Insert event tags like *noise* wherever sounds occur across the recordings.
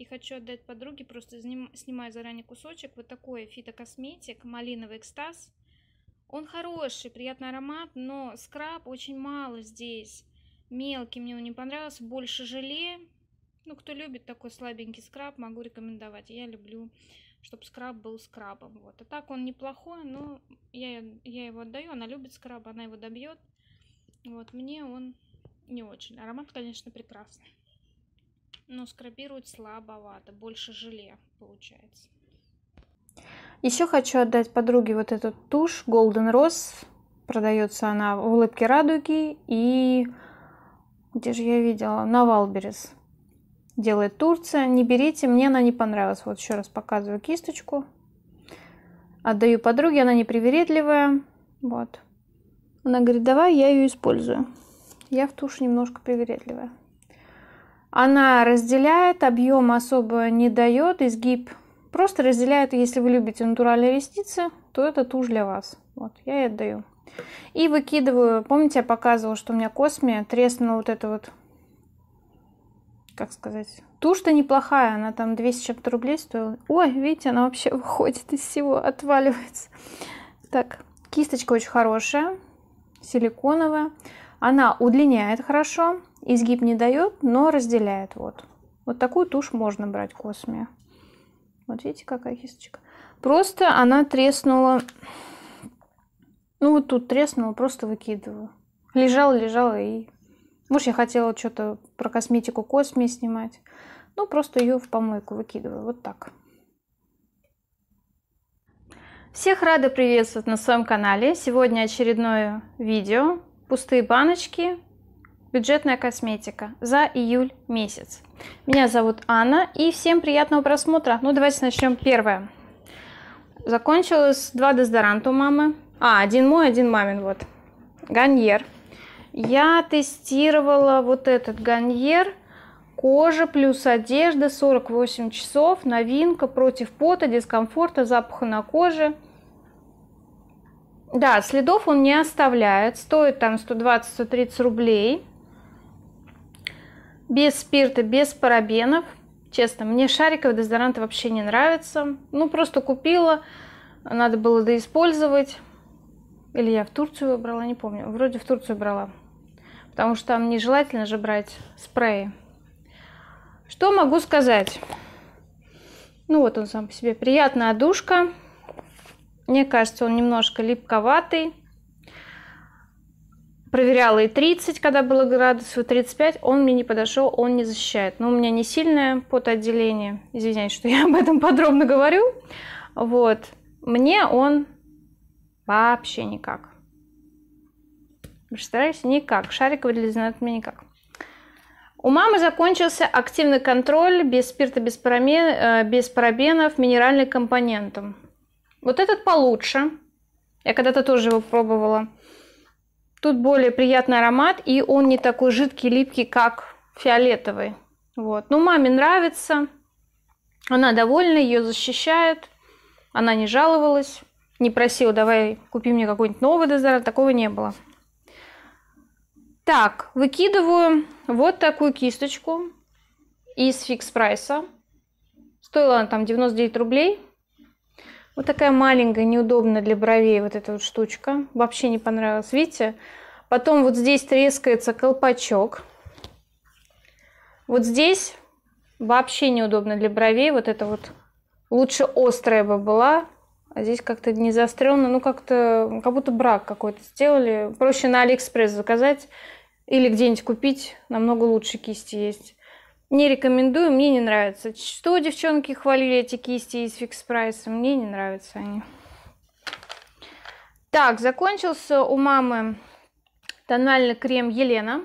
И хочу отдать подруге, просто снимаю заранее кусочек. Вот такой фитокосметик, малиновый экстаз. Он хороший, приятный аромат, но скраб очень мало здесь. Мелкий мне он не понравился, больше желе. Ну, кто любит такой слабенький скраб, могу рекомендовать. Я люблю, чтобы скраб был скрабом. Вот. А так он неплохой, но я, я его отдаю. Она любит скраб, она его добьет. Вот, мне он не очень. Аромат, конечно, прекрасный но ну, скрабирует слабовато, больше желе получается. Еще хочу отдать подруге вот эту тушь Golden Rose. Продается она в улыбке радуги и где же я видела? На Валберес. Делает Турция. Не берите, мне она не понравилась. Вот еще раз показываю кисточку. Отдаю подруге, она непривередливая. Вот. Она говорит, давай я ее использую. Я в тушь немножко привередливая. Она разделяет, объем особо не дает, изгиб просто разделяет. Если вы любите натуральные ресницы, то это тушь для вас. Вот, я и отдаю. И выкидываю, помните, я показывала, что у меня косме треснула вот эта вот, как сказать, тушь-то неплохая, она там 200 чем-то рублей стоила. Ой, видите, она вообще *laughs* выходит из всего, отваливается. Так, кисточка очень хорошая, силиконовая. Она удлиняет хорошо, изгиб не дает, но разделяет. Вот. вот такую тушь можно брать косме. Вот видите, какая кисточка. Просто она треснула. Ну, вот тут треснула, просто выкидываю. Лежала, лежала и... Может, я хотела что-то про косметику косме снимать. Ну, просто ее в помойку выкидываю. Вот так. Всех рада приветствовать на своем канале. Сегодня очередное видео пустые баночки, бюджетная косметика за июль месяц. Меня зовут Анна и всем приятного просмотра. Ну давайте начнем первое. Закончилось два дезодоранта у мамы. А, один мой, один мамин, вот. Ганьер. Я тестировала вот этот ганьер. Кожа плюс одежда, 48 часов, новинка против пота, дискомфорта, запаха на коже – да, следов он не оставляет. Стоит там 120-130 рублей. Без спирта, без парабенов. Честно, мне шариковый дезодорант вообще не нравится. Ну, просто купила, надо было доиспользовать. Или я в Турцию брала, не помню. Вроде в Турцию брала. Потому что там нежелательно же брать спреи. Что могу сказать? Ну, вот он сам по себе. Приятная одушка. Мне кажется, он немножко липковатый. Проверяла и 30, когда было градусов, 35. Он мне не подошел, он не защищает. Но у меня не сильное потоотделение. Извиняюсь, что я об этом подробно говорю. Вот. Мне он вообще никак. Представляете, никак. Шарик выглядит мне никак. У мамы закончился активный контроль без спирта, без, парамен, э, без парабенов, минеральным компонентом. Вот этот получше. Я когда-то тоже его пробовала. Тут более приятный аромат, и он не такой жидкий, липкий, как фиолетовый. Вот. Ну, маме нравится. Она довольна, ее защищает. Она не жаловалась, не просила, давай купи мне какой-нибудь новый дезодорант. Такого не было. Так, выкидываю вот такую кисточку из фикс прайса. Стоила она там 99 рублей. Вот такая маленькая, неудобная для бровей вот эта вот штучка. Вообще не понравилась, видите? Потом вот здесь трескается колпачок. Вот здесь вообще неудобно для бровей. Вот это вот лучше острая бы была. А здесь как-то не заостренно. Ну, как-то, как будто брак какой-то сделали. Проще на Алиэкспресс заказать или где-нибудь купить. Намного лучше кисти есть. Не рекомендую, мне не нравится. Что девчонки хвалили эти кисти из фикс прайса? Мне не нравятся они. Так, закончился у мамы тональный крем Елена.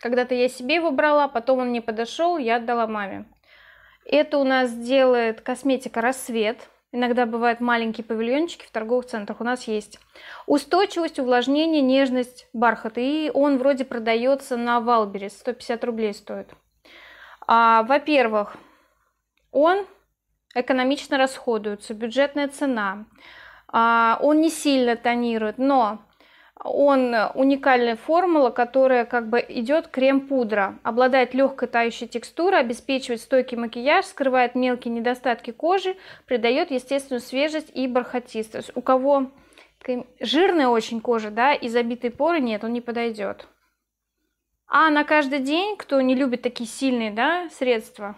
Когда-то я себе его брала, потом он не подошел, я отдала маме. Это у нас делает косметика «Рассвет». Иногда бывают маленькие павильончики в торговых центрах, у нас есть. Устойчивость, увлажнение, нежность, бархат. И он вроде продается на Валберес, 150 рублей стоит. А, во-первых, он экономично расходуется, бюджетная цена. А, он не сильно тонирует, но он уникальная формула, которая как бы идет крем-пудра, обладает легкой тающей текстурой, обеспечивает стойкий макияж, скрывает мелкие недостатки кожи, придает естественную свежесть и бархатистость. У кого жирная очень кожа, да, и забитые поры, нет, он не подойдет. А на каждый день, кто не любит такие сильные да, средства,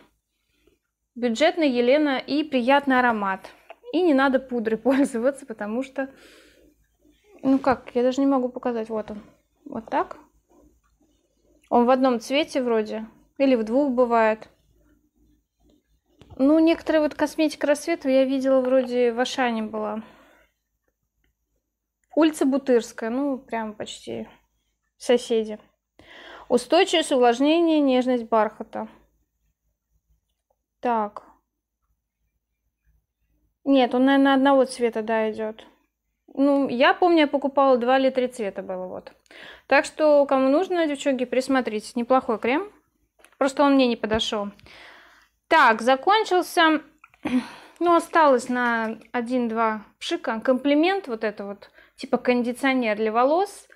бюджетная Елена и приятный аромат. И не надо пудры *laughs* пользоваться, потому что... Ну как, я даже не могу показать. Вот он. Вот так. Он в одном цвете вроде. Или в двух бывает. Ну, некоторые вот косметика рассвета я видела вроде в Ашане была. Улица Бутырская, ну, прям почти соседи. Устойчивость, увлажнение, нежность бархата. Так. Нет, он, наверное, одного цвета, да, идет. Ну, я помню, я покупала 2 или 3 цвета было, вот. Так что, кому нужно, девчонки, присмотритесь. Неплохой крем. Просто он мне не подошел. Так, закончился... *clears throat* Ну, осталось на 1-2 пшика. Комплимент вот это вот, типа кондиционер для волос.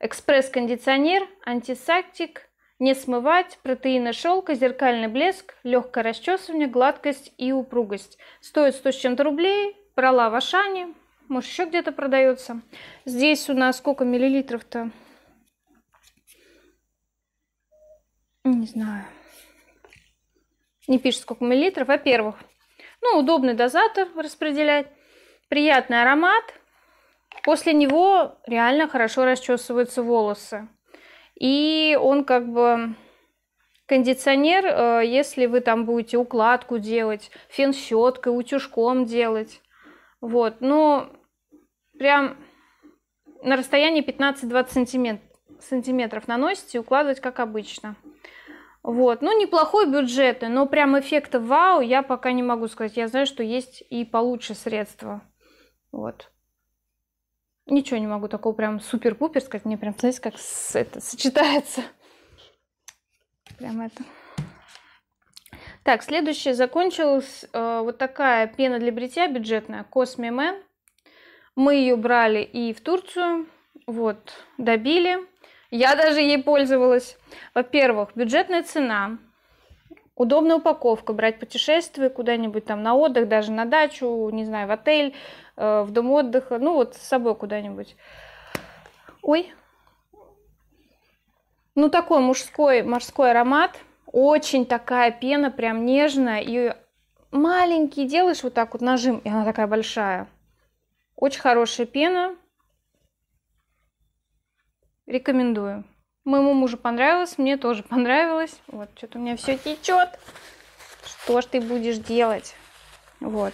Экспресс-кондиционер, антисептик, не смывать, протеина шелка, зеркальный блеск, легкое расчесывание, гладкость и упругость. Стоит 100 с чем-то рублей, брала в Ашане, может еще где-то продается. Здесь у нас сколько миллилитров-то? Не знаю. Не пишет, сколько миллилитров. Во-первых, ну, удобный дозатор распределять. Приятный аромат. После него реально хорошо расчесываются волосы. И он как бы кондиционер, э, если вы там будете укладку делать, фен щеткой, утюжком делать. Вот, ну, прям на расстоянии 15-20 сантиметр, сантиметров наносите и укладывать как обычно. Вот, ну, неплохой бюджет, но прям эффекта вау я пока не могу сказать. Я знаю, что есть и получше средства. Вот ничего не могу такого прям супер-пупер сказать. Мне прям, знаете, как с, это сочетается. Прям это. Так, следующее закончилось э, вот такая пена для бритья бюджетная Cosme Мы ее брали и в Турцию. Вот, добили. Я даже ей пользовалась. Во-первых, бюджетная цена Удобная упаковка, брать путешествие куда-нибудь там на отдых, даже на дачу, не знаю, в отель, э, в дом отдыха, ну вот с собой куда-нибудь. Ой. Ну такой мужской, морской аромат. Очень такая пена, прям нежная. И маленький делаешь вот так вот нажим, и она такая большая. Очень хорошая пена. Рекомендую. Моему мужу понравилось, мне тоже понравилось. Вот, что-то у меня все течет. Что ж ты будешь делать? Вот.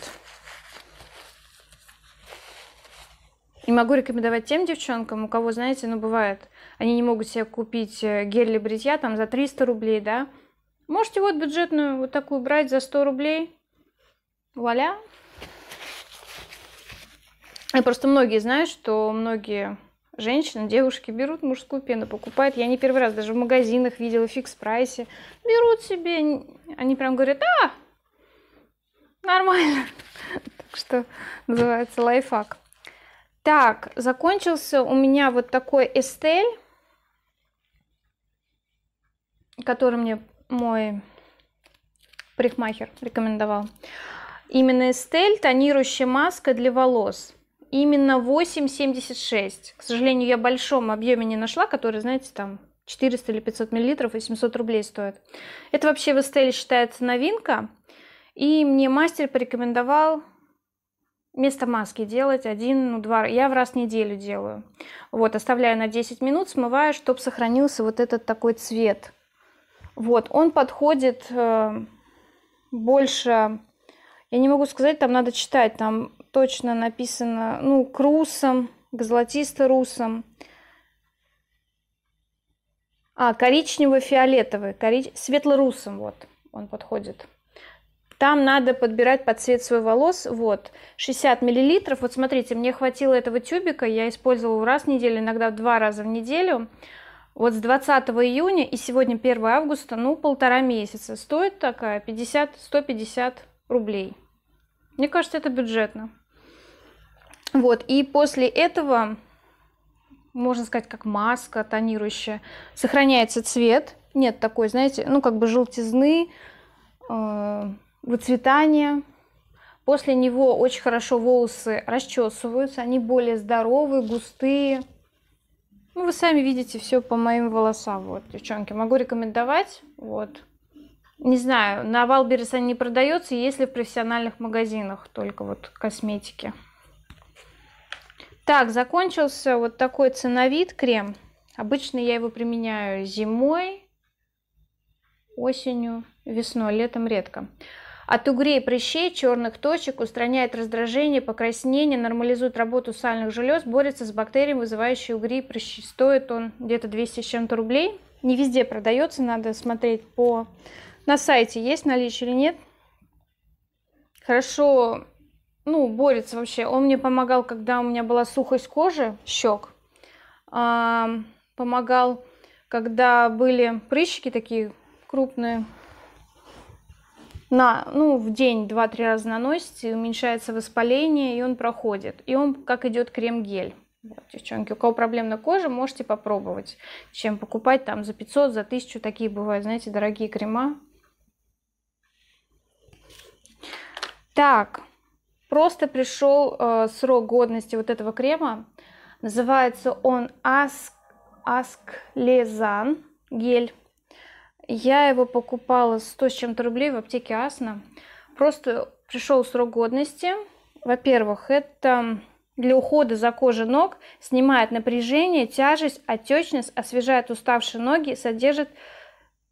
И могу рекомендовать тем девчонкам, у кого, знаете, ну, бывает, они не могут себе купить э, гель для бритья там за 300 рублей, да? Можете вот бюджетную вот такую брать за 100 рублей. Вуаля. Я просто многие знают, что многие женщины, девушки берут мужскую пену, покупают. Я не первый раз даже в магазинах видела фикс-прайсе. Берут себе, они прям говорят, а, нормально. Так что называется лайфхак. Так, закончился у меня вот такой Эстель, который мне мой парикмахер рекомендовал. Именно Эстель тонирующая маска для волос именно 8,76. К сожалению, я в большом объеме не нашла, который, знаете, там 400 или 500 миллилитров и 700 рублей стоит. Это вообще в Estelle считается новинка. И мне мастер порекомендовал вместо маски делать один, ну, два, я в раз в неделю делаю. Вот, оставляю на 10 минут, смываю, чтобы сохранился вот этот такой цвет. Вот, он подходит э, больше, я не могу сказать, там надо читать, там точно написано, ну, к русам, к золотисто-русам. А, коричнево-фиолетовый, корич, светло-русом, вот, он подходит. Там надо подбирать под цвет свой волос, вот, 60 миллилитров. Вот смотрите, мне хватило этого тюбика, я использовала раз в неделю, иногда два раза в неделю. Вот с 20 июня и сегодня 1 августа, ну, полтора месяца. Стоит такая 50-150 рублей. Мне кажется, это бюджетно. Вот, и после этого, можно сказать, как маска тонирующая, сохраняется цвет. Нет такой, знаете, ну как бы желтизны, э, выцветания. После него очень хорошо волосы расчесываются, они более здоровые, густые. Ну, вы сами видите все по моим волосам, вот, девчонки. Могу рекомендовать, вот. Не знаю, на Валберес они не продаются, если в профессиональных магазинах только вот косметики. Так, закончился вот такой ценовид крем. Обычно я его применяю зимой, осенью, весной, летом редко. От угрей, прыщей, черных точек, устраняет раздражение, покраснение, нормализует работу сальных желез, борется с бактериями, вызывающими угри, прыщи. Стоит он где-то 200 с чем-то рублей. Не везде продается, надо смотреть по... На сайте есть наличие или нет. Хорошо ну, борется вообще. Он мне помогал, когда у меня была сухость кожи, щек. А, помогал, когда были прыщики такие крупные. На, ну, в день два-три раза наносите, уменьшается воспаление, и он проходит. И он как идет крем-гель. Вот, девчонки, у кого проблемная кожа, можете попробовать, чем покупать там за 500, за 1000, такие бывают, знаете, дорогие крема. Так, Просто пришел э, срок годности вот этого крема. Называется он Ask Асклезан гель. Я его покупала 100 с чем-то рублей в аптеке Асна. Просто пришел срок годности. Во-первых, это для ухода за кожей ног, снимает напряжение, тяжесть, отечность, освежает уставшие ноги, содержит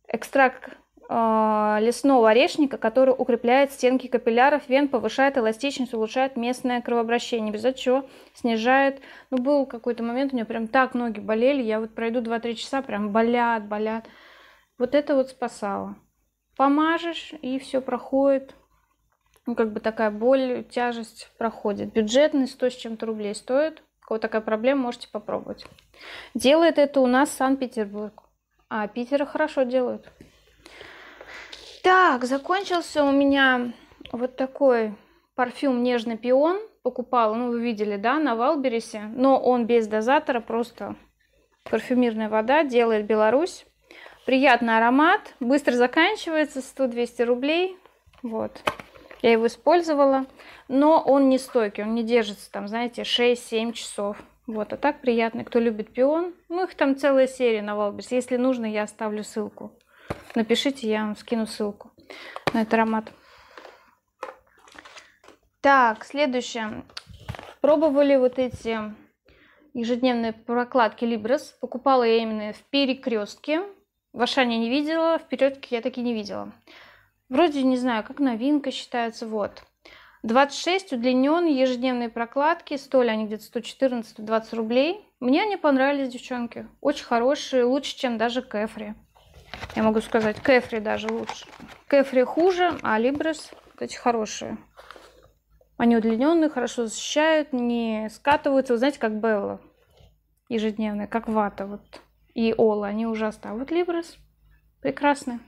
экстракт а, лесного орешника, который укрепляет стенки капилляров вен, повышает эластичность, улучшает местное кровообращение. Без отчего снижает... Ну, был какой-то момент, у меня прям так ноги болели, я вот пройду 2-3 часа, прям болят, болят. Вот это вот спасало. Помажешь, и все проходит. Ну, как бы такая боль, тяжесть проходит. Бюджетный 100 с чем-то рублей стоит. У кого такая проблема, можете попробовать. Делает это у нас Санкт-Петербург. А Питера хорошо делают. Так, закончился у меня вот такой парфюм «Нежный пион». Покупала, ну вы видели, да, на Валберисе. Но он без дозатора, просто парфюмерная вода, делает Беларусь. Приятный аромат, быстро заканчивается, 100-200 рублей. Вот, я его использовала. Но он не стойкий, он не держится там, знаете, 6-7 часов. Вот, а так приятный. Кто любит пион, ну их там целая серия на Валберс. Если нужно, я оставлю ссылку напишите, я вам скину ссылку на этот аромат. Так, следующее. Пробовали вот эти ежедневные прокладки Libras? Покупала я именно в перекрестке. В Ашане не видела, в перекрестке я таки не видела. Вроде не знаю, как новинка считается. Вот. 26 удлиненные ежедневные прокладки. Стоили они где-то 114-120 рублей. Мне они понравились, девчонки. Очень хорошие, лучше, чем даже кефри. Я могу сказать, Кефри даже лучше. Кефри хуже, а Либрес, эти хорошие. Они удлиненные, хорошо защищают, не скатываются. Вы знаете, как Белла ежедневная, как вата. Вот. И Ола, они ужасно. А вот Либрес прекрасные.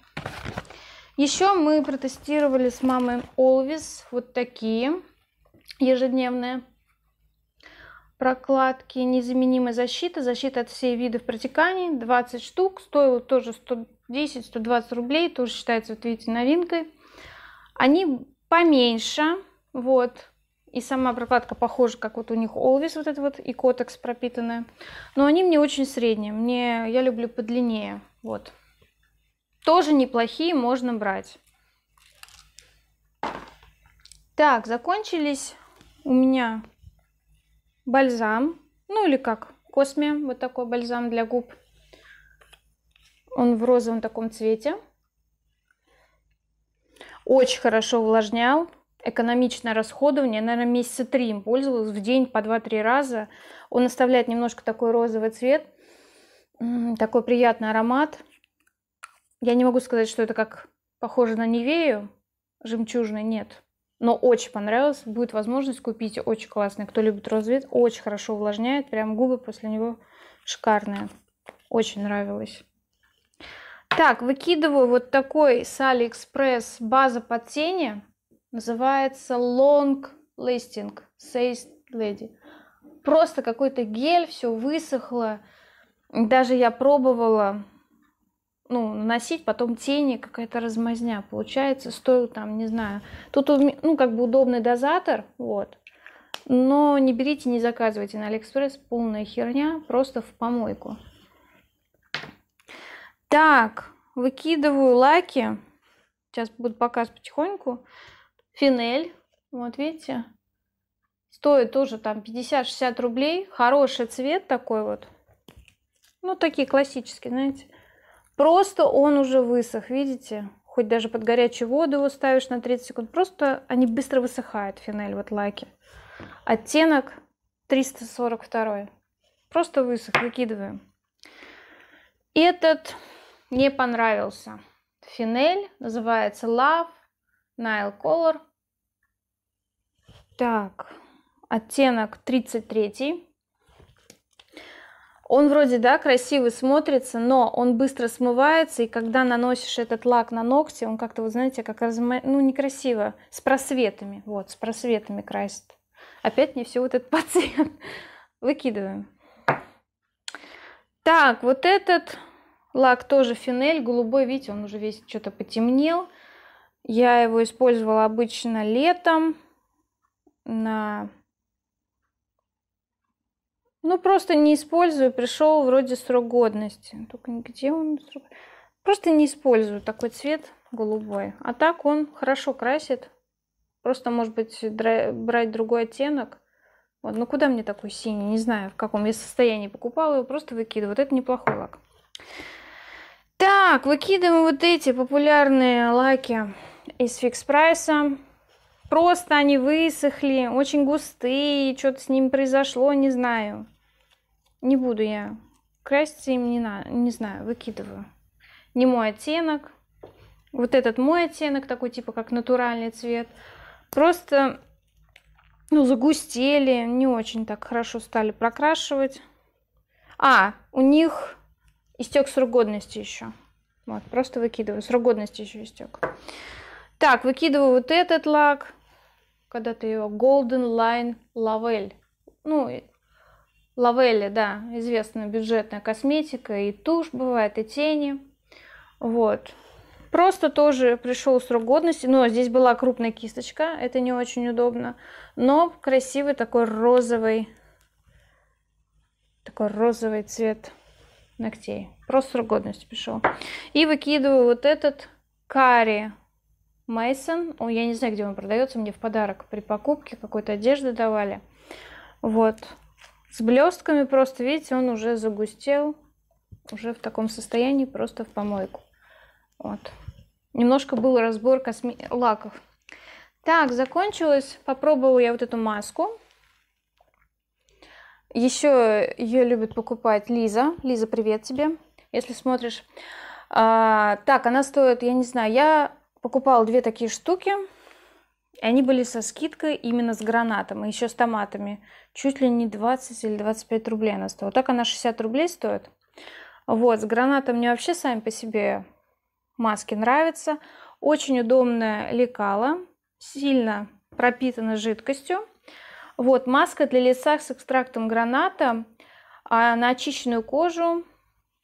Еще мы протестировали с мамой Олвис вот такие ежедневные прокладки незаменимая защита, защита от всех видов протеканий, 20 штук, стоило тоже 100, 10, 120 рублей, тоже считается, вот видите, новинкой. Они поменьше, вот, и сама прокладка похожа, как вот у них Олвис вот это вот, и Котекс пропитанная. Но они мне очень средние, мне, я люблю подлиннее, вот. Тоже неплохие, можно брать. Так, закончились у меня бальзам, ну или как, косме, вот такой бальзам для губ. Он в розовом таком цвете. Очень хорошо увлажнял. Экономичное расходование. Наверное, месяца три им пользовалась. В день по 2-3 раза. Он оставляет немножко такой розовый цвет. Такой приятный аромат. Я не могу сказать, что это как похоже на Невею. Жемчужной нет. Но очень понравилось. Будет возможность купить. Очень классный. Кто любит розовый цвет, очень хорошо увлажняет. Прям губы после него шикарные. Очень нравилось. Так, выкидываю вот такой с Алиэкспресс база под тени. Называется Long Listing Says Lady. Просто какой-то гель, все высохло. Даже я пробовала ну, наносить, потом тени, какая-то размазня получается. Стоил там, не знаю. Тут, ну, как бы удобный дозатор, вот. Но не берите, не заказывайте на Алиэкспресс, полная херня, просто в помойку. Так, выкидываю лаки. Сейчас буду показывать потихоньку. Финель. Вот видите. Стоит тоже там 50-60 рублей. Хороший цвет такой вот. Ну, такие классические, знаете. Просто он уже высох, видите? Хоть даже под горячую воду его ставишь на 30 секунд. Просто они быстро высыхают, финель, вот лаки. Оттенок 342. Просто высох, выкидываем. Этот не понравился. Финель, называется Love, Nile Color. Так, оттенок 33. Он вроде, да, красивый смотрится, но он быстро смывается, и когда наносишь этот лак на ногти, он как-то, вот знаете, как раз, ну, некрасиво, с просветами, вот, с просветами красит. Опять мне все вот этот *laughs* пациент. Выкидываем. Так, вот этот Лак тоже финель, голубой, видите, он уже весь что-то потемнел. Я его использовала обычно летом на... Ну, просто не использую, пришел вроде срок годности. Только нигде он? Просто не использую такой цвет голубой. А так он хорошо красит. Просто, может быть, брать другой оттенок. Вот, ну куда мне такой синий? Не знаю, в каком я состоянии покупала его, просто выкидываю. Вот это неплохой лак. Так, выкидываем вот эти популярные лаки из фикс прайса. Просто они высохли, очень густые, что-то с ним произошло, не знаю. Не буду я красить им, не, на, не знаю, выкидываю. Не мой оттенок. Вот этот мой оттенок, такой типа как натуральный цвет. Просто, ну, загустели, не очень так хорошо стали прокрашивать. А, у них истек срок годности еще. Вот, просто выкидываю. Срок годности еще истек. Так, выкидываю вот этот лак. Когда-то его Golden Line Lavel. Ну, Лавелли, да, известная бюджетная косметика. И тушь бывает, и тени. Вот. Просто тоже пришел срок годности, но здесь была крупная кисточка, это не очень удобно, но красивый такой розовый, такой розовый цвет ногтей. Просто срок годности пишу. И выкидываю вот этот Кари Мейсон. Он, я не знаю, где он продается, мне в подарок при покупке какой-то одежды давали. Вот. С блестками просто, видите, он уже загустел. Уже в таком состоянии, просто в помойку. Вот. Немножко был разбор косме... лаков. Так, закончилось Попробовала я вот эту маску. Еще ее любит покупать Лиза. Лиза, привет тебе, если смотришь. А, так, она стоит, я не знаю, я покупала две такие штуки. И они были со скидкой именно с гранатом и еще с томатами. Чуть ли не 20 или 25 рублей она стоила. Так она 60 рублей стоит. Вот, с гранатом мне вообще сами по себе маски нравятся. Очень удобное лекало, сильно пропитано жидкостью. Вот, маска для лица с экстрактом граната а на очищенную кожу.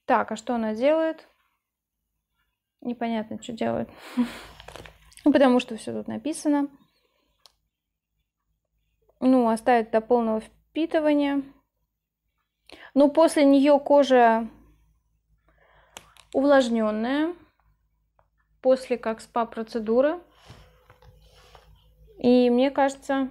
Так, а что она делает? Непонятно, что делает. *laughs* Ну Потому что все тут написано. Ну, оставить до полного впитывания. Ну, после нее кожа увлажненная. После как спа-процедуры. И мне кажется,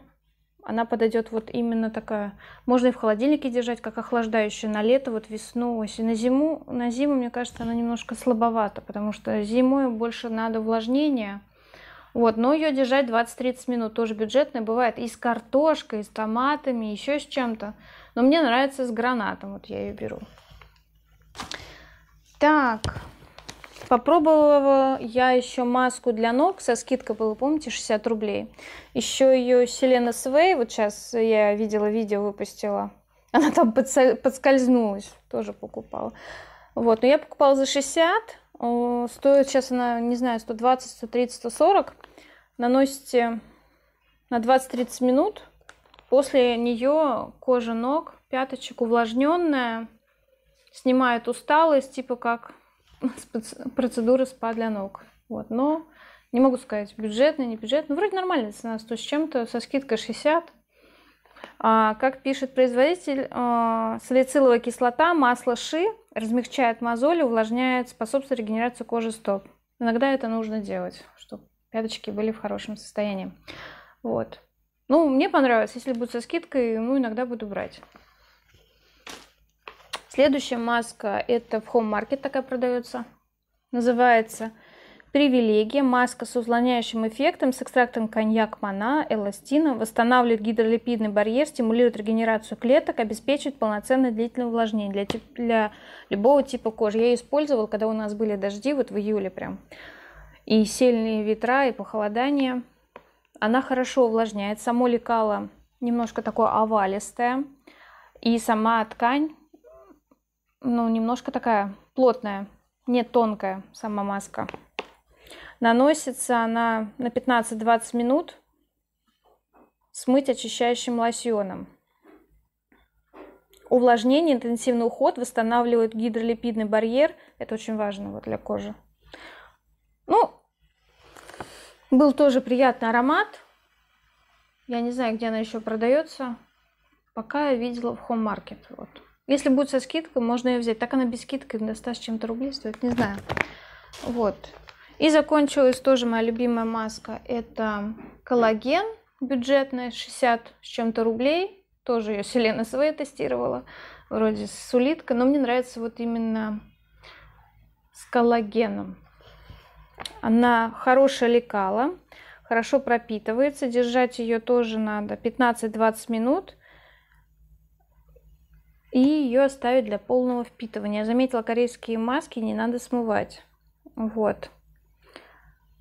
она подойдет вот именно такая. Можно и в холодильнике держать, как охлаждающая на лето, вот весну, осень. На зиму, на зиму, мне кажется, она немножко слабовата, потому что зимой больше надо увлажнения. Вот, но ее держать 20-30 минут, тоже бюджетная, бывает и с картошкой, и с томатами, еще с чем-то. Но мне нравится с гранатом, вот я ее беру. Так, Попробовала я еще маску для ног, со скидкой было, помните, 60 рублей. Еще ее Селена Свей, вот сейчас я видела видео, выпустила. Она там подскользнулась, тоже покупала. Вот, но я покупала за 60, стоит сейчас она, не знаю, 120, 130, 140. Наносите на 20-30 минут. После нее кожа ног, пяточек увлажненная, снимает усталость, типа как процедуры спа для ног. Вот. Но не могу сказать, бюджетная, не бюджетная. Ну, вроде нормальная цена, 100 с чем-то, со скидкой 60. А, как пишет производитель, а, салициловая кислота, масло ши размягчает мозоли, увлажняет, способствует регенерации кожи стоп. Иногда это нужно делать, чтобы пяточки были в хорошем состоянии. Вот. Ну, мне понравилось. Если будет со скидкой, ну, иногда буду брать. Следующая маска это в Home Market такая продается. Называется Привилегия. Маска с увлажняющим эффектом, с экстрактом коньяк, мана, эластина. Восстанавливает гидролипидный барьер, стимулирует регенерацию клеток, обеспечивает полноценное длительное увлажнение для, для любого типа кожи. Я ее использовала, когда у нас были дожди, вот в июле прям. И сильные ветра, и похолодание. Она хорошо увлажняет. Само лекало немножко такое овалистое. И сама ткань ну, немножко такая плотная, не тонкая сама маска. Наносится она на 15-20 минут. Смыть очищающим лосьоном. Увлажнение, интенсивный уход восстанавливает гидролипидный барьер. Это очень важно вот для кожи. Ну, был тоже приятный аромат. Я не знаю, где она еще продается. Пока я видела в Home Market. Вот. Если будет со скидкой, можно ее взять. Так она без скидки до чем-то рублей стоит, не знаю. Вот. И закончилась тоже моя любимая маска. Это коллаген бюджетная, 60 с чем-то рублей. Тоже ее Селена своей тестировала. Вроде с улиткой, но мне нравится вот именно с коллагеном. Она хорошая лекала, хорошо пропитывается. Держать ее тоже надо 15-20 минут и ее оставить для полного впитывания. Я заметила, корейские маски не надо смывать. Вот.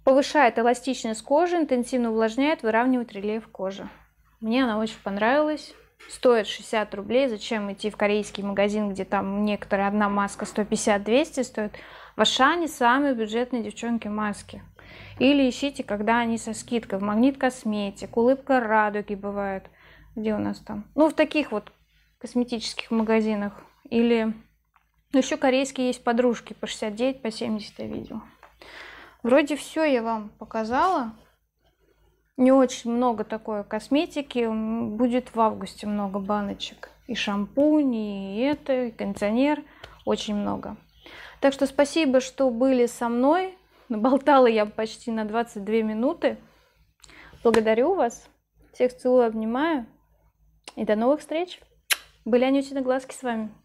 Повышает эластичность кожи, интенсивно увлажняет, выравнивает рельеф кожи. Мне она очень понравилась. Стоит 60 рублей. Зачем идти в корейский магазин, где там некоторая одна маска 150-200 стоит? В Ашане самые бюджетные девчонки маски. Или ищите, когда они со скидкой. В Магнит Косметик, Улыбка Радуги бывает. Где у нас там? Ну, в таких вот косметических магазинах. Или ну, еще корейские есть подружки по 69, по 70 я видела. Вроде все я вам показала. Не очень много такой косметики. Будет в августе много баночек. И шампунь, и это, и кондиционер. Очень много. Так что спасибо, что были со мной. Болтала я почти на 22 минуты. Благодарю вас. Всех целую, обнимаю. И до новых встреч! Были они Анютины глазки с вами.